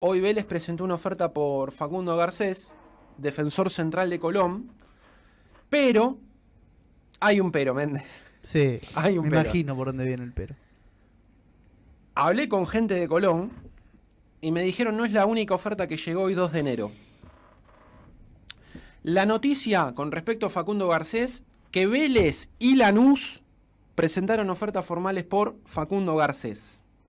Hoy Vélez presentó una oferta por Facundo Garcés, defensor central de Colón, pero hay un pero, Méndez. Sí, hay un me imagino por dónde viene el pero. Hablé con gente de Colón y me dijeron no es la única oferta que llegó hoy 2 de enero. La noticia con respecto a Facundo Garcés, que Vélez y Lanús presentaron ofertas formales por Facundo Garcés.